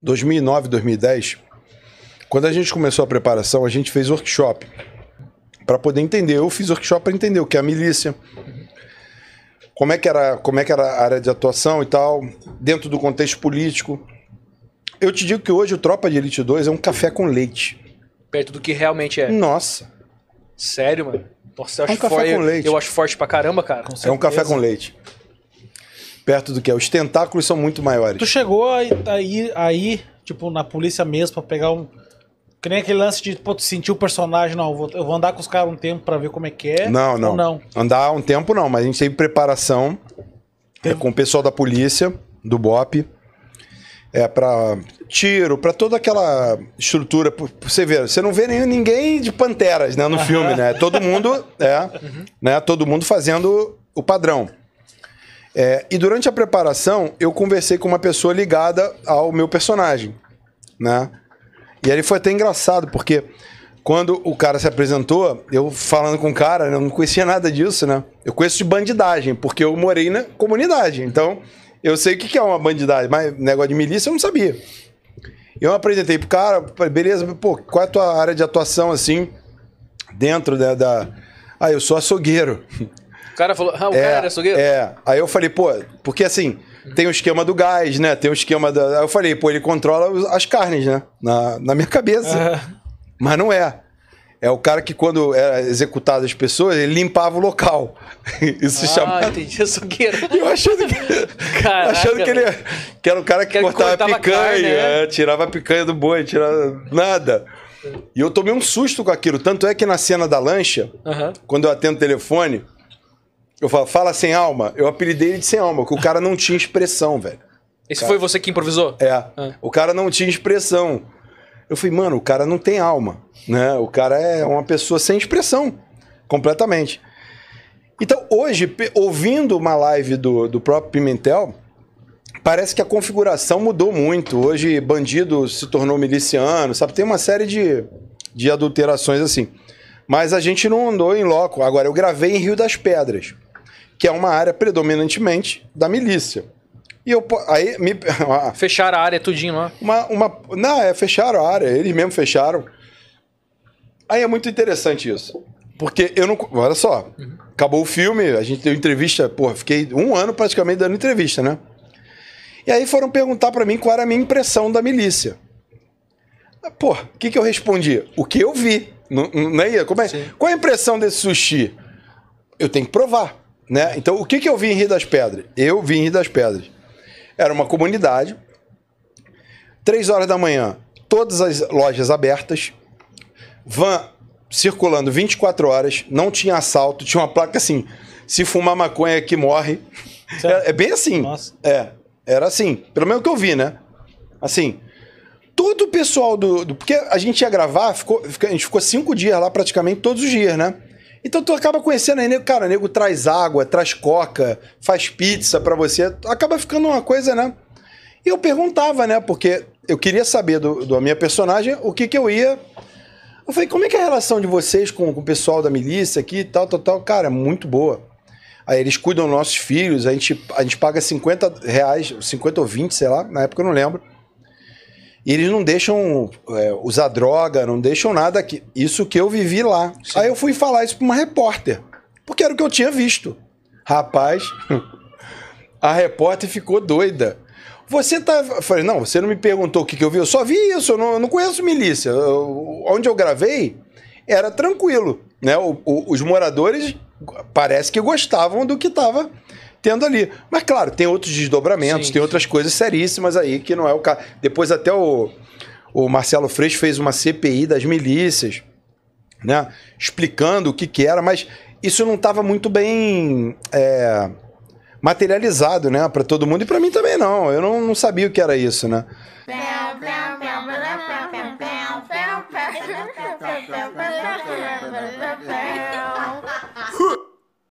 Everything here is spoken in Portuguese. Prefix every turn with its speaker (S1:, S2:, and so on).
S1: 2009, 2010, quando a gente começou a preparação, a gente fez workshop para poder entender. Eu fiz workshop para entender o que é a milícia, como é que era, como é que era a área de atuação e tal, dentro do contexto político. Eu te digo que hoje o Tropa de Elite 2 é um café com leite. Perto do que realmente é. Nossa. Sério, mano? Nossa, eu é um café forte, com leite. Eu acho forte pra caramba, cara. É um café com leite perto do que é. Os tentáculos são muito maiores. Tu chegou aí, aí, aí tipo, na polícia mesmo, pra pegar um. Que nem aquele lance de, pô, sentir o personagem, não, eu vou, eu vou andar com os caras um tempo pra ver como é que é. Não, não. não. Andar um tempo não, mas a gente teve preparação teve... É, com o pessoal da polícia, do BOP, é, pra tiro, pra toda aquela estrutura. Você vê, você não vê nenhum, ninguém de panteras, né, no filme, né? Todo mundo, é, uhum. né, todo mundo fazendo o padrão. É, e durante a preparação, eu conversei com uma pessoa ligada ao meu personagem, né? E aí foi até engraçado, porque quando o cara se apresentou, eu falando com o cara, né, eu não conhecia nada disso, né? Eu conheço de bandidagem, porque eu morei na comunidade. Então, eu sei o que é uma bandidagem, mas negócio de milícia eu não sabia. Eu apresentei pro cara, beleza, pô, qual é a tua área de atuação assim, dentro da. da... Ah, eu sou açougueiro cara falou, ah, o é, cara, era é açougueiro? É. Aí eu falei, pô, porque assim, tem o esquema do gás, né? Tem o esquema da. Aí eu falei, pô, ele controla as carnes, né? Na, na minha cabeça. Mas não é. É o cara que, quando era executado as pessoas, ele limpava o local. Isso ah, se chamava. Ah, entendi, açougueiro. Eu achando que. Caraca, achando que ele que era o cara que, que cortava, cortava a picanha, carne, né? é, tirava a picanha do boi, tirava. Nada. E eu tomei um susto com aquilo. Tanto é que na cena da lancha, uhum. quando eu atendo o telefone, eu falo, fala sem alma. Eu apelidei ele de sem alma, porque o cara não tinha expressão, velho. Esse cara... foi você que improvisou? É. Ah. O cara não tinha expressão. Eu falei, mano, o cara não tem alma, né? O cara é uma pessoa sem expressão, completamente. Então, hoje, ouvindo uma live do, do próprio Pimentel, parece que a configuração mudou muito. Hoje, bandido se tornou miliciano, sabe? Tem uma série de, de adulterações assim. Mas a gente não andou em loco. Agora, eu gravei em Rio das Pedras que é uma área predominantemente da milícia. E eu aí me ah. fecharam a área tudinho lá. Uma, uma não, é fecharam a área, eles mesmo fecharam. Aí é muito interessante isso. Porque eu não. Olha só. Uhum. Acabou o filme, a gente deu entrevista. Porra, fiquei um ano praticamente dando entrevista, né? E aí foram perguntar para mim qual era a minha impressão da milícia. Porra, o que, que eu respondi? O que eu vi. Não, não é? Como é? Qual é a impressão desse sushi? Eu tenho que provar. Né? Então, o que, que eu vi em Rio das Pedras? Eu vi em Rio das Pedras. Era uma comunidade, três horas da manhã, todas as lojas abertas, van circulando 24 horas, não tinha assalto, tinha uma placa assim: se fumar maconha é que morre. É, é, bem assim. Nossa. É, era assim. Pelo menos que eu vi, né? Assim. Todo o pessoal do, do Porque a gente ia gravar, ficou, a gente ficou cinco dias lá praticamente todos os dias, né? Então tu acaba conhecendo aí, nego, né, cara, o nego traz água, traz coca, faz pizza para você, acaba ficando uma coisa, né? E eu perguntava, né, porque eu queria saber do, do minha personagem o que que eu ia... Eu falei, como é que é a relação de vocês com, com o pessoal da milícia aqui e tal, tal, tal? Cara, muito boa. Aí eles cuidam dos nossos filhos, a gente, a gente paga 50 reais, 50 ou 20, sei lá, na época eu não lembro e eles não deixam é, usar droga, não deixam nada que isso que eu vivi lá. Sim. Aí eu fui falar isso para uma repórter, porque era o que eu tinha visto. Rapaz, a repórter ficou doida. Você tá. Eu falei, não, você não me perguntou o que, que eu vi, eu só vi isso, eu não, eu não conheço milícia. Eu, onde eu gravei era tranquilo. Né? O, o, os moradores parece que gostavam do que estava tendo ali. Mas, claro, tem outros desdobramentos, sim, tem outras coisas seríssimas aí que não é o caso. Depois, até o, o Marcelo Freixo fez uma CPI das milícias, né? Explicando o que, que era, mas isso não estava muito bem. É, materializado, né, para todo mundo e para mim também não. Eu não, não sabia o que era isso, né?